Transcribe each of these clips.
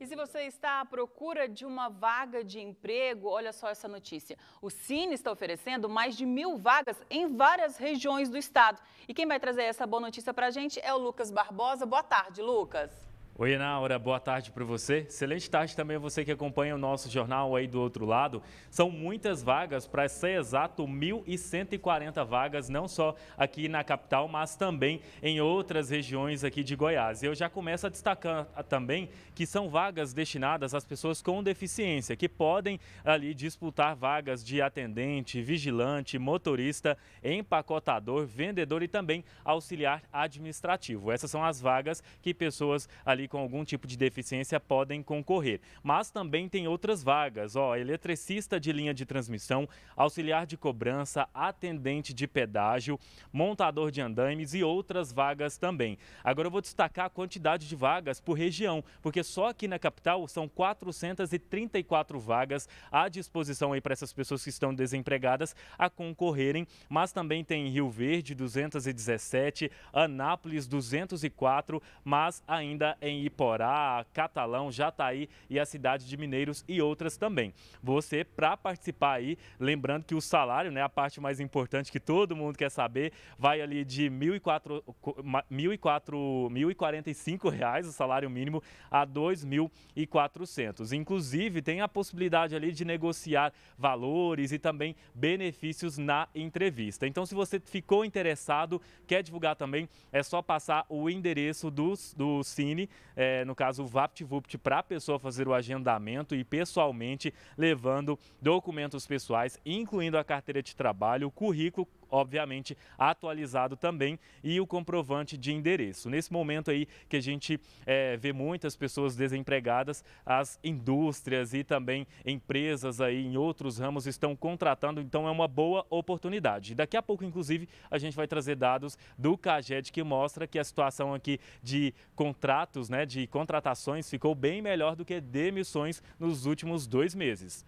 E se você está à procura de uma vaga de emprego, olha só essa notícia. O Cine está oferecendo mais de mil vagas em várias regiões do estado. E quem vai trazer essa boa notícia para a gente é o Lucas Barbosa. Boa tarde, Lucas. Oi, Naura, boa tarde para você. Excelente tarde também a você que acompanha o nosso jornal aí do outro lado. São muitas vagas, para ser exato, 1.140 vagas, não só aqui na capital, mas também em outras regiões aqui de Goiás. Eu já começo a destacar também que são vagas destinadas às pessoas com deficiência, que podem ali disputar vagas de atendente, vigilante, motorista, empacotador, vendedor e também auxiliar administrativo. Essas são as vagas que pessoas ali com algum tipo de deficiência podem concorrer. Mas também tem outras vagas, ó, eletricista de linha de transmissão, auxiliar de cobrança, atendente de pedágio, montador de andaimes e outras vagas também. Agora eu vou destacar a quantidade de vagas por região, porque só aqui na capital são 434 vagas à disposição aí para essas pessoas que estão desempregadas a concorrerem, mas também tem Rio Verde 217, Anápolis 204, mas ainda em Iporá, Catalão, Jataí e a cidade de Mineiros e outras também. Você, para participar aí, lembrando que o salário, né, a parte mais importante que todo mundo quer saber, vai ali de R$ 1.045, reais, o salário mínimo, a R$ 2.400. Inclusive, tem a possibilidade ali de negociar valores e também benefícios na entrevista. Então, se você ficou interessado, quer divulgar também, é só passar o endereço do, do Cine é, no caso o VaptVupt, para a pessoa fazer o agendamento e pessoalmente levando documentos pessoais, incluindo a carteira de trabalho, o currículo, obviamente atualizado também e o comprovante de endereço. Nesse momento aí que a gente é, vê muitas pessoas desempregadas, as indústrias e também empresas aí em outros ramos estão contratando, então é uma boa oportunidade. Daqui a pouco, inclusive, a gente vai trazer dados do CAGED que mostra que a situação aqui de contratos números né, de contratações ficou bem melhor do que demissões nos últimos dois meses.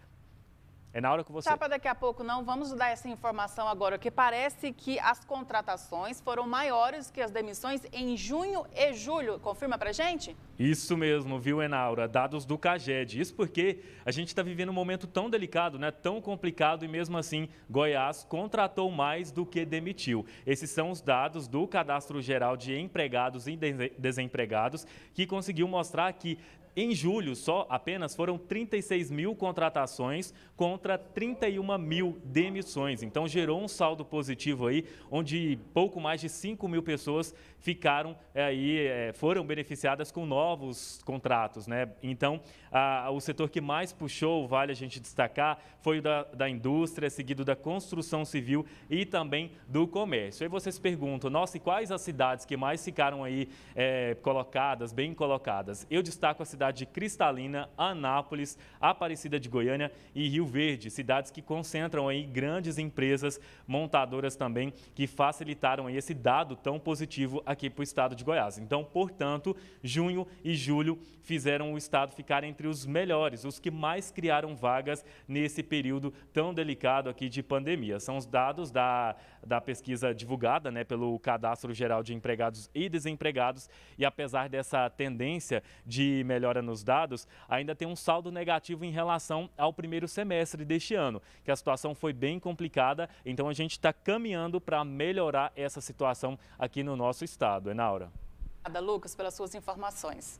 É na hora que você. Chapa, daqui a pouco não. Vamos dar essa informação agora, que parece que as contratações foram maiores que as demissões em junho e julho. Confirma pra gente? Isso mesmo, viu, Enaura? Dados do CAGED. Isso porque a gente está vivendo um momento tão delicado, né? tão complicado, e mesmo assim, Goiás contratou mais do que demitiu. Esses são os dados do Cadastro Geral de Empregados e Desempregados, que conseguiu mostrar que em julho, só apenas foram 36 mil contratações contra 31 mil demissões. Então, gerou um saldo positivo aí, onde pouco mais de 5 mil pessoas ficaram eh, aí, eh, foram beneficiadas com novos novos contratos. Né? Então, a, o setor que mais puxou, vale a gente destacar, foi o da, da indústria, seguido da construção civil e também do comércio. Aí vocês perguntam, nossa, e quais as cidades que mais ficaram aí é, colocadas, bem colocadas? Eu destaco a cidade de Cristalina, Anápolis, Aparecida de Goiânia e Rio Verde, cidades que concentram aí grandes empresas montadoras também, que facilitaram aí esse dado tão positivo aqui para o estado de Goiás. Então, portanto, junho e julho fizeram o estado ficar entre os melhores, os que mais criaram vagas nesse período tão delicado aqui de pandemia. São os dados da, da pesquisa divulgada né, pelo Cadastro Geral de Empregados e Desempregados. E apesar dessa tendência de melhora nos dados, ainda tem um saldo negativo em relação ao primeiro semestre deste ano, que a situação foi bem complicada. Então a gente está caminhando para melhorar essa situação aqui no nosso estado. É, naura. Obrigada, Lucas, pelas suas informações.